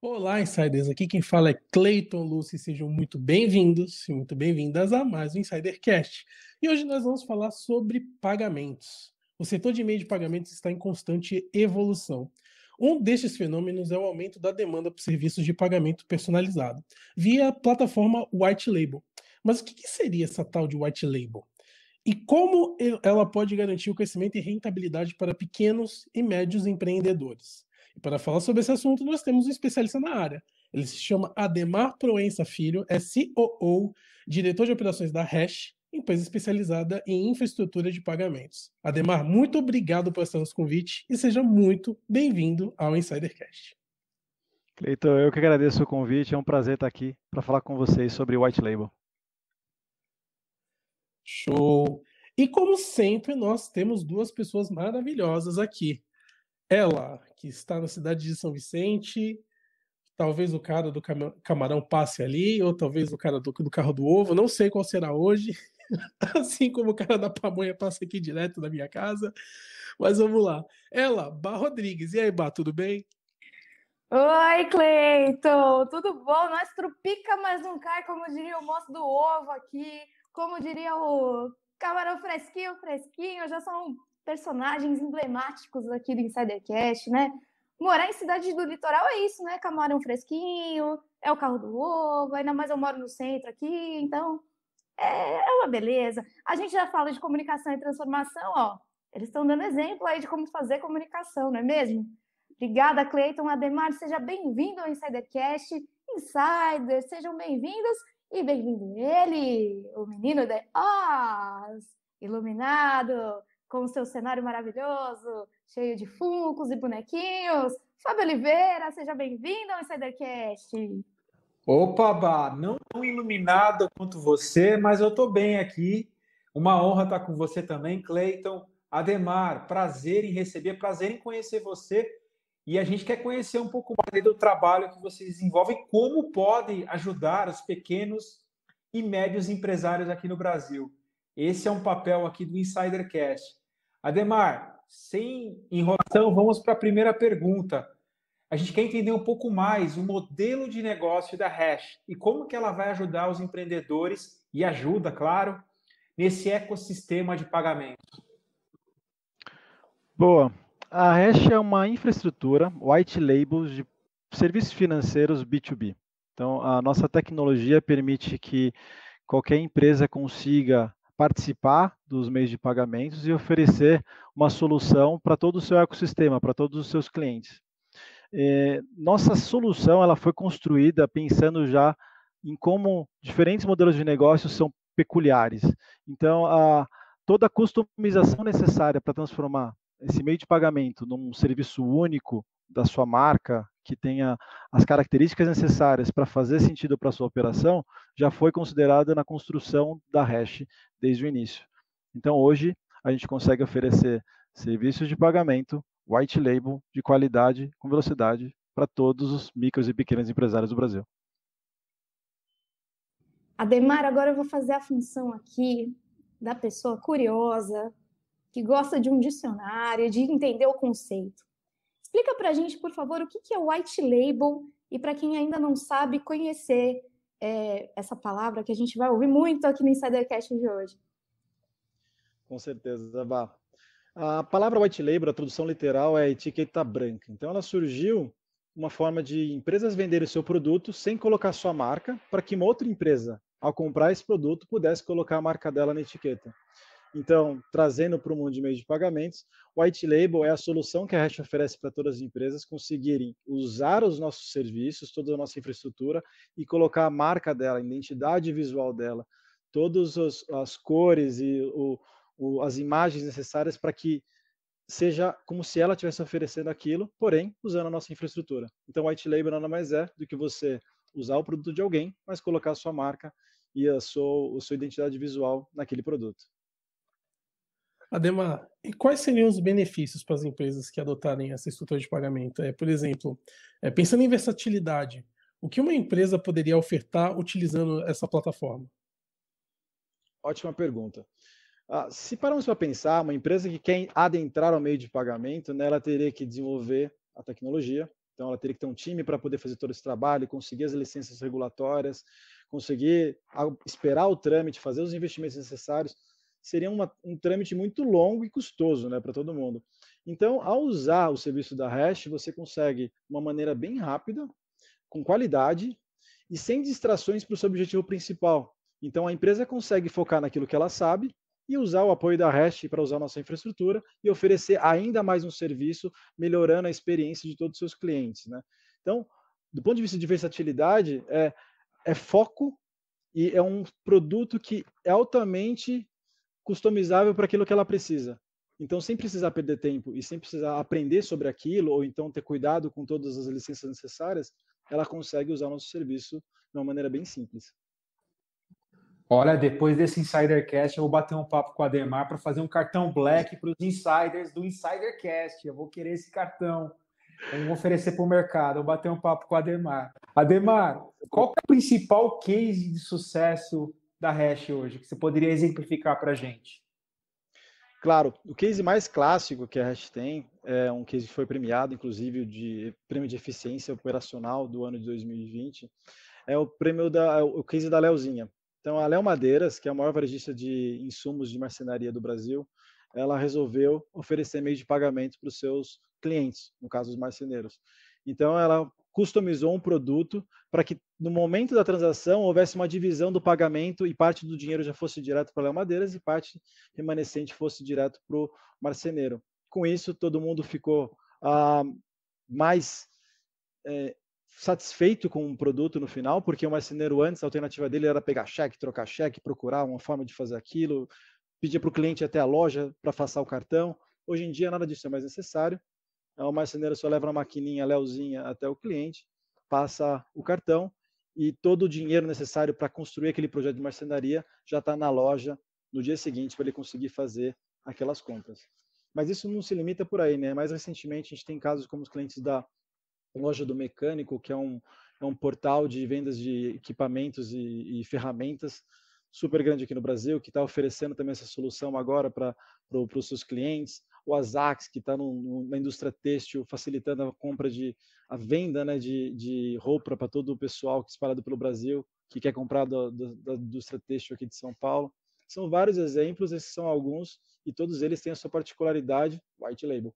Olá, insiders. Aqui quem fala é Clayton Lucy. e sejam muito bem-vindos e muito bem-vindas a mais um Insidercast. E hoje nós vamos falar sobre pagamentos. O setor de meio de pagamentos está em constante evolução. Um destes fenômenos é o aumento da demanda por serviços de pagamento personalizado via a plataforma White Label. Mas o que seria essa tal de White Label? E como ela pode garantir o crescimento e rentabilidade para pequenos e médios empreendedores? para falar sobre esse assunto, nós temos um especialista na área. Ele se chama Ademar Proença Filho, é COO, diretor de operações da Hash, empresa especializada em infraestrutura de pagamentos. Ademar, muito obrigado por estar nos convite e seja muito bem-vindo ao Insidercast. Cleiton, eu que agradeço o convite, é um prazer estar aqui para falar com vocês sobre White Label. Show! E como sempre, nós temos duas pessoas maravilhosas aqui. Ela, que está na cidade de São Vicente. Talvez o cara do camarão passe ali, ou talvez o cara do, do carro do ovo, não sei qual será hoje. assim como o cara da pamonha passa aqui direto da minha casa. Mas vamos lá. Ela, Bá Rodrigues. E aí, Bá, tudo bem? Oi, Cleiton! Tudo bom? Nós trupica, mas não cai, como diria o moço do ovo aqui, como diria o camarão fresquinho, fresquinho. já são um personagens emblemáticos aqui do Insidercast, né? Morar em cidade do litoral é isso, né? Camarão fresquinho, é o carro do ovo, ainda mais eu moro no centro aqui, então é, é, uma beleza. A gente já fala de comunicação e transformação, ó. Eles estão dando exemplo aí de como fazer comunicação, não é mesmo? Obrigada, Cleiton. Ademar, seja bem-vindo ao Insidercast. Insiders, sejam bem-vindos e bem-vindo ele, o menino de Oz, iluminado com o seu cenário maravilhoso, cheio de funcos e bonequinhos. Fábio Oliveira, seja bem-vindo ao Insidercast. Opa, Bá, não tão iluminado quanto você, mas eu estou bem aqui. Uma honra estar com você também, Cleiton. Ademar, prazer em receber, prazer em conhecer você. E a gente quer conhecer um pouco mais do trabalho que vocês desenvolvem, como podem ajudar os pequenos e médios empresários aqui no Brasil. Esse é um papel aqui do Insidercast. Ademar, sem enrolação, vamos para a primeira pergunta. A gente quer entender um pouco mais o modelo de negócio da Hash e como que ela vai ajudar os empreendedores e ajuda, claro, nesse ecossistema de pagamento. Boa. A Hash é uma infraestrutura white label de serviços financeiros B2B. Então, a nossa tecnologia permite que qualquer empresa consiga participar dos meios de pagamentos e oferecer uma solução para todo o seu ecossistema, para todos os seus clientes. É, nossa solução ela foi construída pensando já em como diferentes modelos de negócios são peculiares. Então, a, toda a customização necessária para transformar esse meio de pagamento num serviço único da sua marca, que tenha as características necessárias para fazer sentido para a sua operação, já foi considerada na construção da hash desde o início. Então, hoje, a gente consegue oferecer serviços de pagamento, white label, de qualidade, com velocidade, para todos os micros e pequenos empresários do Brasil. Ademar, agora eu vou fazer a função aqui da pessoa curiosa, que gosta de um dicionário, de entender o conceito. Explica para a gente, por favor, o que é white label e para quem ainda não sabe conhecer é, essa palavra que a gente vai ouvir muito aqui no Insidercast de hoje. Com certeza, Vá. A palavra white label, a tradução literal é etiqueta branca. Então, ela surgiu uma forma de empresas venderem seu produto sem colocar sua marca, para que uma outra empresa, ao comprar esse produto, pudesse colocar a marca dela na etiqueta. Então, trazendo para o mundo de meio de pagamentos, White Label é a solução que a Hash oferece para todas as empresas conseguirem usar os nossos serviços, toda a nossa infraestrutura e colocar a marca dela, a identidade visual dela, todas as cores e o, o, as imagens necessárias para que seja como se ela estivesse oferecendo aquilo, porém usando a nossa infraestrutura. Então, White Label nada mais é do que você usar o produto de alguém, mas colocar a sua marca e a sua, a sua identidade visual naquele produto. Ademar, e quais seriam os benefícios para as empresas que adotarem essa estrutura de pagamento? É, por exemplo, é, pensando em versatilidade, o que uma empresa poderia ofertar utilizando essa plataforma? Ótima pergunta. Ah, se paramos para pensar, uma empresa que quer adentrar ao meio de pagamento, né, ela teria que desenvolver a tecnologia, então ela teria que ter um time para poder fazer todo esse trabalho, conseguir as licenças regulatórias, conseguir esperar o trâmite, fazer os investimentos necessários seria uma, um trâmite muito longo e custoso né, para todo mundo. Então, ao usar o serviço da Hash, você consegue uma maneira bem rápida, com qualidade e sem distrações para o seu objetivo principal. Então, a empresa consegue focar naquilo que ela sabe e usar o apoio da Hash para usar nossa infraestrutura e oferecer ainda mais um serviço, melhorando a experiência de todos os seus clientes. Né? Então, do ponto de vista de versatilidade, é, é foco e é um produto que é altamente customizável para aquilo que ela precisa. Então, sem precisar perder tempo e sem precisar aprender sobre aquilo, ou então ter cuidado com todas as licenças necessárias, ela consegue usar o nosso serviço de uma maneira bem simples. Olha, depois desse Insidercast, eu vou bater um papo com a Demar para fazer um cartão black para os insiders do Insidercast. Eu vou querer esse cartão. Eu vou oferecer para o mercado. Eu vou bater um papo com a Demar. Ademar, qual é o principal case de sucesso da hash hoje, que você poderia exemplificar para a gente? Claro, o case mais clássico que a Hash tem é um case que foi premiado, inclusive, de prêmio de eficiência operacional do ano de 2020, é o prêmio da é o case da Leozinha. Então, a Léo Madeiras, que é a maior varejista de insumos de marcenaria do Brasil, ela resolveu oferecer meio de pagamento para os seus clientes, no caso os marceneiros. Então, ela customizou um produto para que no momento da transação houvesse uma divisão do pagamento e parte do dinheiro já fosse direto para Léo Madeiras e parte remanescente fosse direto para o marceneiro. Com isso, todo mundo ficou ah, mais é, satisfeito com o produto no final, porque o marceneiro antes, a alternativa dele era pegar cheque, trocar cheque, procurar uma forma de fazer aquilo, pedir para o cliente até a loja para passar o cartão. Hoje em dia, nada disso é mais necessário o é marceneiro só leva uma maquininha, Leozinha, até o cliente, passa o cartão e todo o dinheiro necessário para construir aquele projeto de marcenaria já está na loja no dia seguinte para ele conseguir fazer aquelas compras. Mas isso não se limita por aí, né? Mais recentemente a gente tem casos como os clientes da loja do mecânico, que é um, é um portal de vendas de equipamentos e, e ferramentas super grande aqui no Brasil, que está oferecendo também essa solução agora para os seus clientes o Azax, que está na indústria têxtil, facilitando a compra de a venda né, de, de roupa para todo o pessoal que é espalhado pelo Brasil, que quer comprar do, do, da indústria têxtil aqui de São Paulo. São vários exemplos, esses são alguns, e todos eles têm a sua particularidade, white label.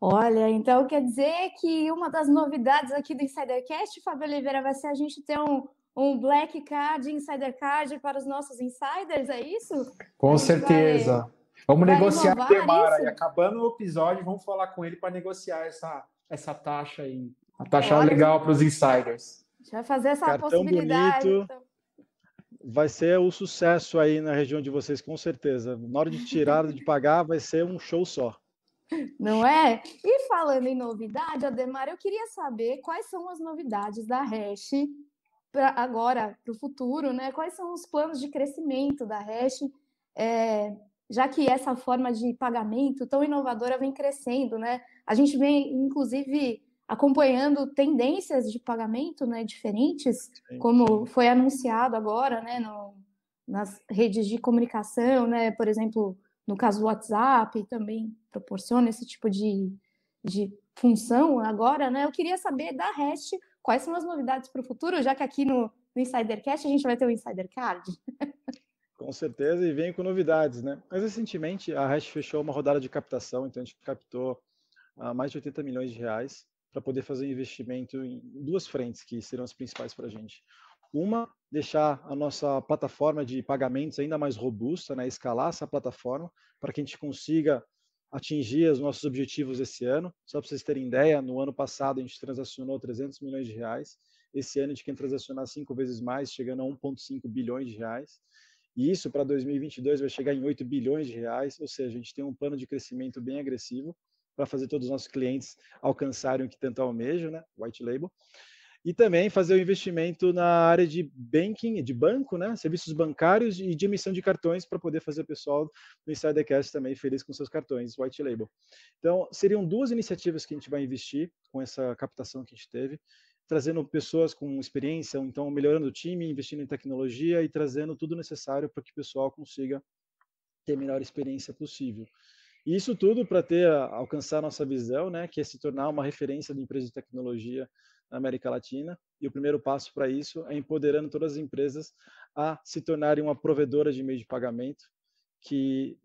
Olha, então quer dizer que uma das novidades aqui do Insidercast, Fábio Oliveira, vai ser a gente ter um, um Black Card, Insider Card para os nossos insiders, é isso? Com certeza. Vai... Vamos negociar a Demara. Isso? E acabando o episódio, vamos falar com ele para negociar essa, essa taxa aí. A taxa legal para os insiders. A gente vai fazer essa Cartão possibilidade. Bonito. Então. Vai ser o um sucesso aí na região de vocês, com certeza. Na hora de tirar, de pagar, vai ser um show só. Não é? E falando em novidade, Ademar, eu queria saber quais são as novidades da Hash pra agora, para o futuro, né? Quais são os planos de crescimento da Hash? É, já que essa forma de pagamento tão inovadora vem crescendo, né? A gente vem, inclusive, acompanhando tendências de pagamento né, diferentes, como foi anunciado agora né, no, nas redes de comunicação, né? Por exemplo, no caso do WhatsApp, também proporciona esse tipo de, de função agora, né? Eu queria saber da Rest quais são as novidades para o futuro, já que aqui no, no Insidercast a gente vai ter o um Insider Card. Com certeza, e vem com novidades, né? Mas recentemente a Hash fechou uma rodada de captação, então a gente captou uh, mais de 80 milhões de reais para poder fazer um investimento em duas frentes que serão as principais para a gente. Uma, deixar a nossa plataforma de pagamentos ainda mais robusta, né? escalar essa plataforma para que a gente consiga atingir os nossos objetivos esse ano. Só para vocês terem ideia, no ano passado a gente transacionou 300 milhões de reais. Esse ano a gente quer transacionar cinco vezes mais, chegando a 1,5 bilhões de reais. E isso para 2022 vai chegar em 8 bilhões de reais, ou seja, a gente tem um plano de crescimento bem agressivo para fazer todos os nossos clientes alcançarem o que tanto almejam, né? White label. E também fazer o investimento na área de banking, de banco, né? Serviços bancários e de emissão de cartões para poder fazer o pessoal do Insidercast também feliz com seus cartões white label. Então, seriam duas iniciativas que a gente vai investir com essa captação que a gente teve trazendo pessoas com experiência, ou então melhorando o time, investindo em tecnologia e trazendo tudo necessário para que o pessoal consiga ter a melhor experiência possível. E isso tudo para ter alcançar nossa visão, né, que é se tornar uma referência de empresa de tecnologia na América Latina. E o primeiro passo para isso é empoderando todas as empresas a se tornarem uma provedora de meio de pagamento, que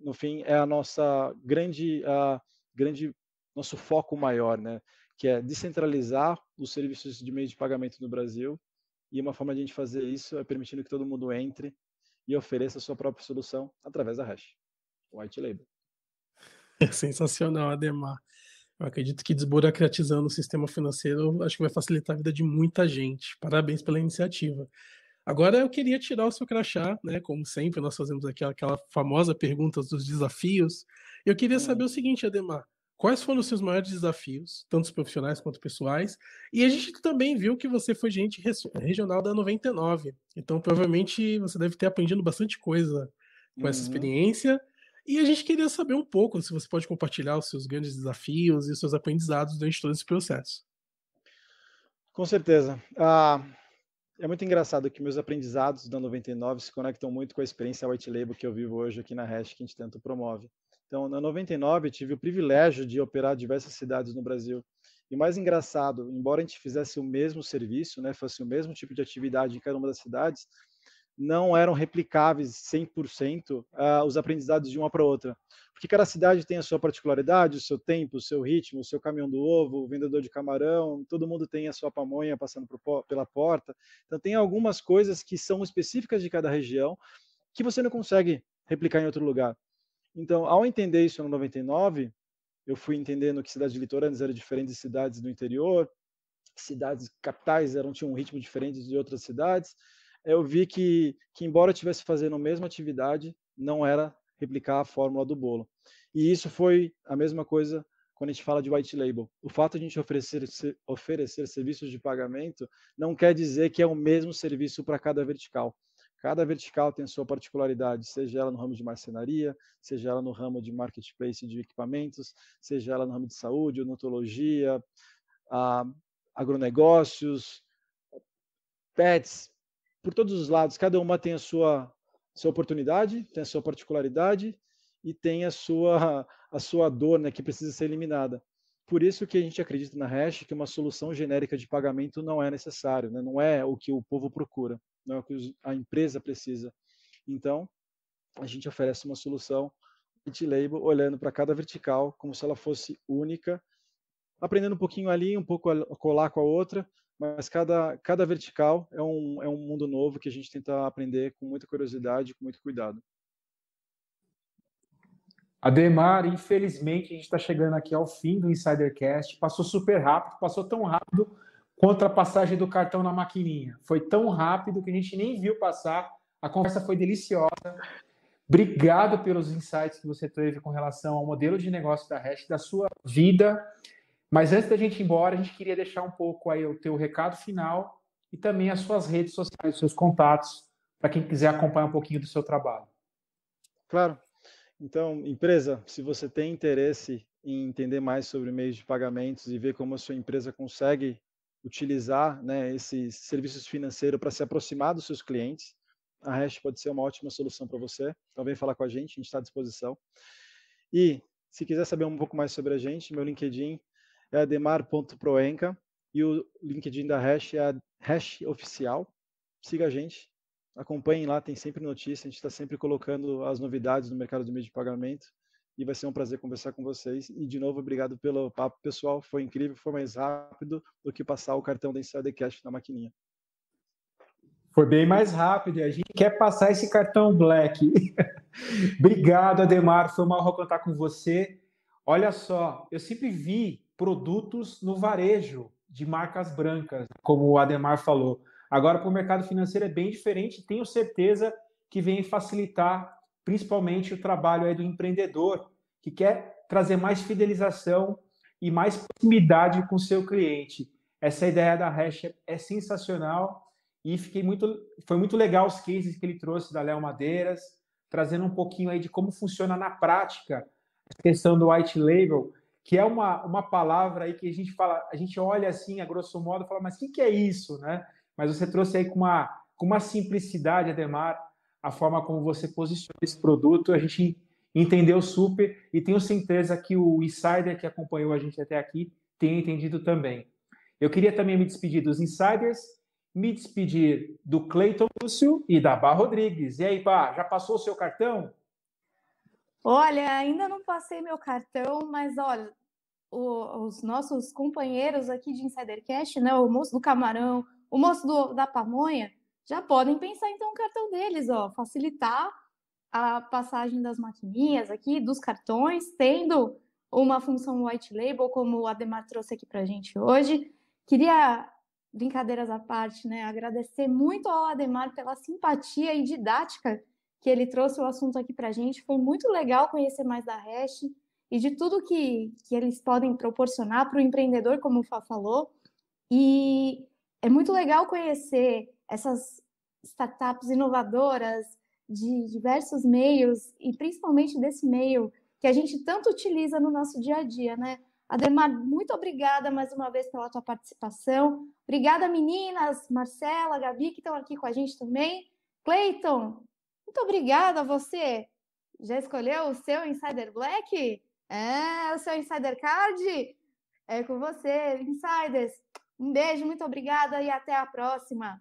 no fim é a nossa grande, a grande nosso foco maior, né? que é descentralizar os serviços de meio de pagamento no Brasil. E uma forma de a gente fazer isso é permitindo que todo mundo entre e ofereça a sua própria solução através da hash, white label. É sensacional, Ademar. Eu acredito que desburocratizando o sistema financeiro, acho que vai facilitar a vida de muita gente. Parabéns pela iniciativa. Agora eu queria tirar o seu crachá, né? Como sempre, nós fazemos aquela aquela famosa pergunta dos desafios. Eu queria hum. saber o seguinte, Ademar quais foram os seus maiores desafios, tanto profissionais quanto pessoais. E a gente também viu que você foi gerente regional da 99. Então, provavelmente, você deve ter aprendido bastante coisa com uhum. essa experiência. E a gente queria saber um pouco se você pode compartilhar os seus grandes desafios e os seus aprendizados durante todo esse processo. Com certeza. Ah, é muito engraçado que meus aprendizados da 99 se conectam muito com a experiência white label que eu vivo hoje aqui na Hash, que a gente tanto promove. Então, na 99, eu tive o privilégio de operar diversas cidades no Brasil. E mais engraçado, embora a gente fizesse o mesmo serviço, né, fosse o mesmo tipo de atividade em cada uma das cidades, não eram replicáveis 100% uh, ah, os aprendizados de uma para outra. Porque cada cidade tem a sua particularidade, o seu tempo, o seu ritmo, o seu caminhão do ovo, o vendedor de camarão, todo mundo tem a sua pamonha passando por, pela porta. Então, tem algumas coisas que são específicas de cada região que você não consegue replicar em outro lugar. Então, ao entender isso no 99, eu fui entendendo que cidades litorâneas eram diferentes de cidades do interior, cidades capitais eram tinham um ritmo diferente de outras cidades. Eu vi que, que embora eu estivesse fazendo a mesma atividade, não era replicar a fórmula do bolo. E isso foi a mesma coisa quando a gente fala de white label. O fato de a gente oferecer, oferecer serviços de pagamento não quer dizer que é o mesmo serviço para cada vertical. Cada vertical tem sua particularidade, seja ela no ramo de marcenaria, seja ela no ramo de marketplace de equipamentos, seja ela no ramo de saúde, odontologia, agronegócios, pets, por todos os lados. Cada uma tem a sua, sua oportunidade, tem a sua particularidade e tem a sua, a sua dor né, que precisa ser eliminada. Por isso que a gente acredita na Hash que uma solução genérica de pagamento não é necessário, né? não é o que o povo procura não é o que a empresa precisa. Então, a gente oferece uma solução de label olhando para cada vertical como se ela fosse única, aprendendo um pouquinho ali, um pouco a colar com a outra, mas cada, cada vertical é um, é um mundo novo que a gente tenta aprender com muita curiosidade, com muito cuidado. Ademar, infelizmente a gente está chegando aqui ao fim do Insidercast. Passou super rápido, passou tão rápido contra a passagem do cartão na maquininha. Foi tão rápido que a gente nem viu passar. A conversa foi deliciosa. Obrigado pelos insights que você teve com relação ao modelo de negócio da Hash, da sua vida. Mas antes da gente ir embora, a gente queria deixar um pouco aí o teu recado final e também as suas redes sociais, os seus contatos, para quem quiser acompanhar um pouquinho do seu trabalho. Claro. Então, empresa, se você tem interesse em entender mais sobre meios de pagamentos e ver como a sua empresa consegue utilizar né, esses serviços financeiros para se aproximar dos seus clientes, a Hash pode ser uma ótima solução para você. Então vem falar com a gente, a gente está à disposição. E se quiser saber um pouco mais sobre a gente, meu LinkedIn é demar.proenca e o LinkedIn da Hash é a Hash Oficial. Siga a gente, acompanhem lá, tem sempre notícia, a gente está sempre colocando as novidades no mercado de meio de pagamento e vai ser um prazer conversar com vocês. E de novo, obrigado pelo papo, pessoal. Foi incrível, foi mais rápido do que passar o cartão da Insidercast na maquininha. Foi bem mais rápido e a gente quer passar esse cartão black. obrigado, Ademar. Foi uma honra contar com você. Olha só, eu sempre vi produtos no varejo de marcas brancas, como o Ademar falou. Agora, para o mercado financeiro é bem diferente. Tenho certeza que vem facilitar principalmente o trabalho aí do empreendedor, que quer trazer mais fidelização e mais proximidade com o seu cliente. Essa ideia da Hash é sensacional e fiquei muito, foi muito legal os cases que ele trouxe da Léo Madeiras, trazendo um pouquinho aí de como funciona na prática a questão do white label, que é uma, uma palavra aí que a gente fala, a gente olha assim, a grosso modo, fala, mas o que, que é isso, né? Mas você trouxe aí com uma, com uma simplicidade, Ademar, a forma como você posiciona esse produto, a gente entendeu super e tenho certeza que o insider que acompanhou a gente até aqui tem entendido também. Eu queria também me despedir dos insiders, me despedir do Cleiton Lúcio e da Bar Rodrigues. E aí, Bar, já passou o seu cartão? Olha, ainda não passei meu cartão, mas olha, o, os nossos companheiros aqui de Insidercast, né, o moço do camarão, o moço do, da pamonha, já podem pensar então o cartão deles, ó, facilitar a passagem das maquininhas aqui, dos cartões, tendo uma função white label, como o Ademar trouxe aqui para a gente hoje. Queria, brincadeiras à parte, né, agradecer muito ao Ademar pela simpatia e didática que ele trouxe o assunto aqui para a gente. Foi muito legal conhecer mais da Hash e de tudo que, que eles podem proporcionar para o empreendedor, como o Fá falou. E é muito legal conhecer essas startups inovadoras de diversos meios e principalmente desse meio que a gente tanto utiliza no nosso dia a dia, né? Ademar, muito obrigada mais uma vez pela tua participação. Obrigada, meninas, Marcela, Gabi, que estão aqui com a gente também. Cleiton, muito obrigada a você. Já escolheu o seu Insider Black? É, o seu Insider Card? É com você, Insiders. Um beijo, muito obrigada e até a próxima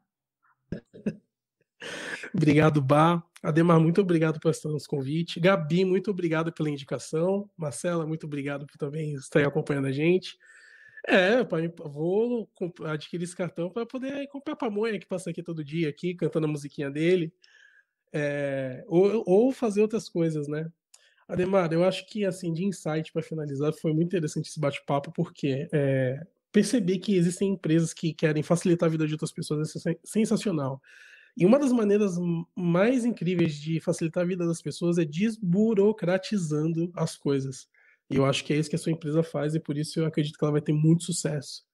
obrigado, Bá. Ademar, muito obrigado por estar nos convite. Gabi, muito obrigado pela indicação. Marcela, muito obrigado por também estar acompanhando a gente. É, pai, vou adquirir esse cartão para poder comprar a pamonha que passa aqui todo dia, aqui, cantando a musiquinha dele. É, ou, ou fazer outras coisas, né? Ademar, eu acho que assim de insight para finalizar foi muito interessante esse bate-papo porque é, perceber que existem empresas que querem facilitar a vida de outras pessoas é sensacional. E uma das maneiras mais incríveis de facilitar a vida das pessoas é desburocratizando as coisas. E eu acho que é isso que a sua empresa faz e por isso eu acredito que ela vai ter muito sucesso,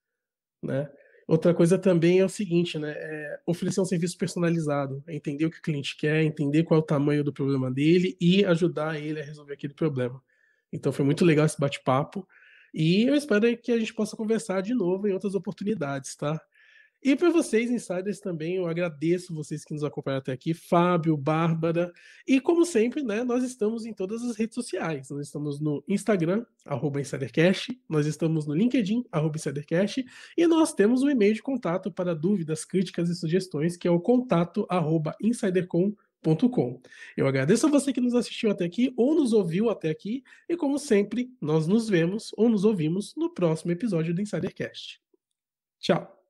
né? Outra coisa também é o seguinte, né? É oferecer um serviço personalizado, é entender o que o cliente quer, entender qual é o tamanho do problema dele e ajudar ele a resolver aquele problema. Então foi muito legal esse bate-papo e eu espero que a gente possa conversar de novo em outras oportunidades, tá? E para vocês, insiders, também, eu agradeço vocês que nos acompanharam até aqui, Fábio, Bárbara. E como sempre, né, nós estamos em todas as redes sociais. Nós estamos no Instagram, arroba InsiderCast, nós estamos no LinkedIn, arroba InsiderCast, e nós temos um e-mail de contato para dúvidas, críticas e sugestões, que é o contato arroba insidercom.com. Eu agradeço a você que nos assistiu até aqui ou nos ouviu até aqui, e como sempre, nós nos vemos ou nos ouvimos no próximo episódio do Insidercast. Tchau!